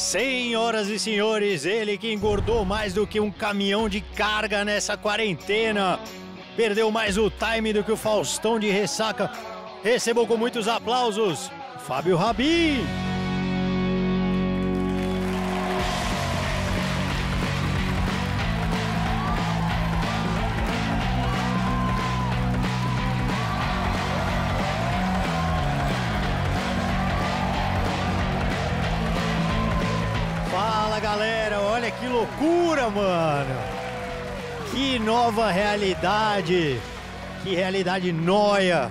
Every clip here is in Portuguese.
Senhoras e senhores, ele que engordou mais do que um caminhão de carga nessa quarentena, perdeu mais o time do que o Faustão de ressaca. Recebou com muitos aplausos Fábio Rabin. galera, olha que loucura, mano! Que nova realidade! Que realidade noia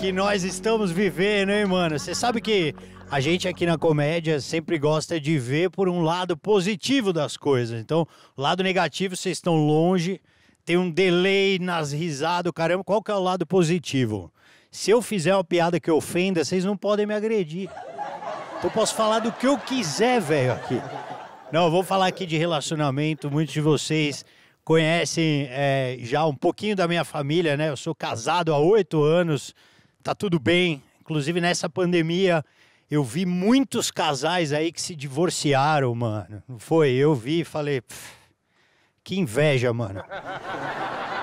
que nós estamos vivendo, hein, mano? Você sabe que a gente aqui na comédia sempre gosta de ver por um lado positivo das coisas. Então, lado negativo, vocês estão longe, tem um delay nas risadas, caramba. Qual que é o lado positivo? Se eu fizer uma piada que ofenda, vocês não podem me agredir. Eu posso falar do que eu quiser, velho, aqui. Não, vou falar aqui de relacionamento. Muitos de vocês conhecem é, já um pouquinho da minha família, né? Eu sou casado há oito anos, tá tudo bem. Inclusive nessa pandemia, eu vi muitos casais aí que se divorciaram, mano. Não foi? Eu vi e falei, que inveja, mano.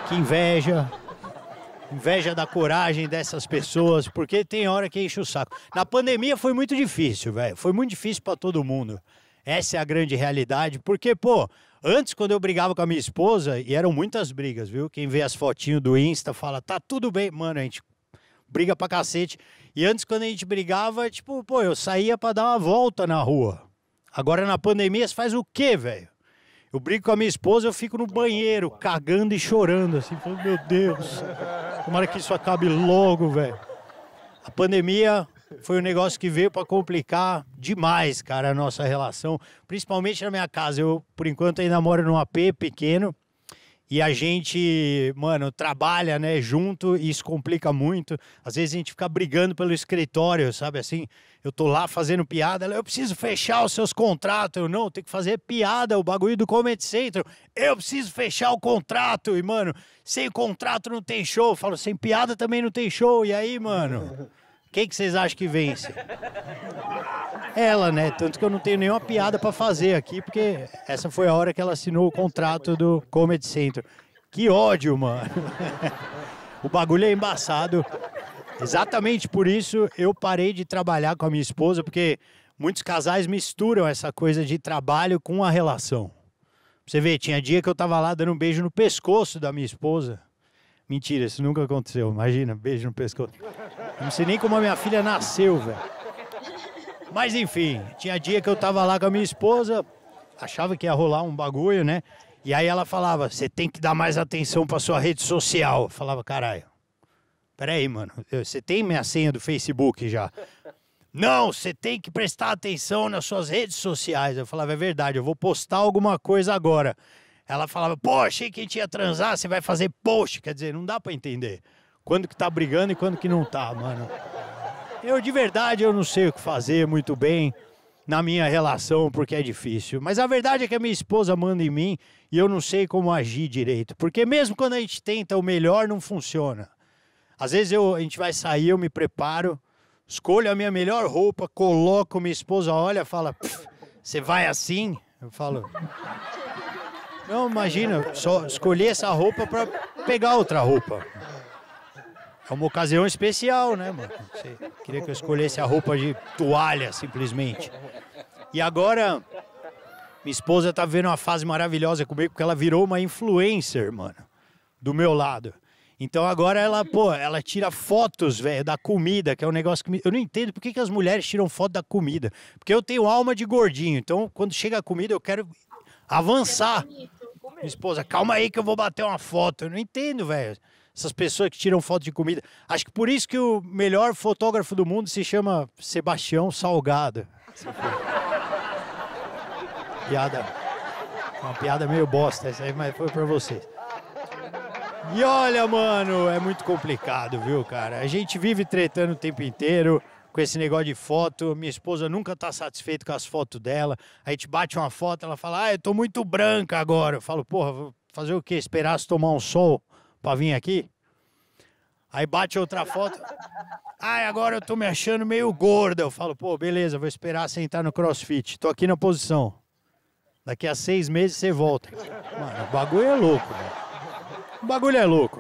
Que inveja. Inveja da coragem dessas pessoas, porque tem hora que enche o saco. Na pandemia foi muito difícil, velho. Foi muito difícil para todo mundo. Essa é a grande realidade, porque, pô, antes quando eu brigava com a minha esposa, e eram muitas brigas, viu? Quem vê as fotinhos do Insta fala, tá tudo bem. Mano, a gente briga pra cacete. E antes quando a gente brigava, tipo, pô, eu saía para dar uma volta na rua. Agora na pandemia você faz o quê, velho? Eu brigo com a minha esposa, eu fico no banheiro, cagando e chorando, assim, falando, meu Deus. Tomara que isso acabe logo, velho. A pandemia foi um negócio que veio para complicar demais, cara, a nossa relação, principalmente na minha casa. Eu, por enquanto, ainda moro num AP pequeno e a gente, mano, trabalha, né, junto e isso complica muito. Às vezes a gente fica brigando pelo escritório, sabe assim? Eu tô lá fazendo piada, ela, eu preciso fechar os seus contratos. Eu não, tem que fazer piada, o bagulho do Comedy Central. Eu preciso fechar o contrato. E, mano, sem contrato não tem show. Eu falo, sem piada também não tem show. E aí, mano? Quem que vocês acham que vence? Ela, né? Tanto que eu não tenho nenhuma piada para fazer aqui, porque essa foi a hora que ela assinou o contrato do Comedy Central. Que ódio, mano. O bagulho é embaçado. Exatamente por isso eu parei de trabalhar com a minha esposa, porque muitos casais misturam essa coisa de trabalho com a relação. Você vê, tinha dia que eu tava lá dando um beijo no pescoço da minha esposa. Mentira, isso nunca aconteceu. Imagina, beijo no pescoço. Não sei nem como a minha filha nasceu, velho. Mas enfim, tinha dia que eu tava lá com a minha esposa, achava que ia rolar um bagulho, né? E aí ela falava: você tem que dar mais atenção pra sua rede social. Eu falava: caralho, peraí, mano, você tem minha senha do Facebook já? Não, você tem que prestar atenção nas suas redes sociais. Eu falava: é verdade, eu vou postar alguma coisa agora. Ela falava: pô, achei que a gente ia transar, você vai fazer post. Quer dizer, não dá para entender quando que tá brigando e quando que não tá, mano. Eu de verdade eu não sei o que fazer muito bem na minha relação porque é difícil. Mas a verdade é que a minha esposa manda em mim e eu não sei como agir direito, porque mesmo quando a gente tenta o melhor não funciona. Às vezes eu, a gente vai sair, eu me preparo, escolho a minha melhor roupa, coloco, minha esposa olha, fala: "Você vai assim?" Eu falo: "Não, imagina, só escolhi essa roupa para pegar outra roupa." É uma ocasião especial, né, mano? Você queria que eu escolhesse a roupa de toalha, simplesmente. E agora, minha esposa tá vivendo uma fase maravilhosa comigo, porque ela virou uma influencer, mano, do meu lado. Então agora ela, pô, ela tira fotos, velho, da comida, que é um negócio que me... eu não entendo por que, que as mulheres tiram foto da comida. Porque eu tenho alma de gordinho, então quando chega a comida eu quero avançar. É minha esposa, calma aí que eu vou bater uma foto. Eu não entendo, velho essas pessoas que tiram foto de comida. Acho que por isso que o melhor fotógrafo do mundo se chama Sebastião Salgado. piada. Uma piada meio bosta essa aí, mas foi pra vocês. E olha, mano, é muito complicado, viu, cara? A gente vive tretando o tempo inteiro com esse negócio de foto. Minha esposa nunca tá satisfeita com as fotos dela. A gente bate uma foto, ela fala, ah, eu tô muito branca agora. Eu falo, porra, vou fazer o quê? Esperar se tomar um sol? pra vir aqui. Aí bate outra foto. Ai, agora eu tô me achando meio gorda. Eu falo, pô, beleza, vou esperar sentar no crossfit. Tô aqui na posição. Daqui a seis meses você volta. Mano, o bagulho é louco, velho. O bagulho é louco.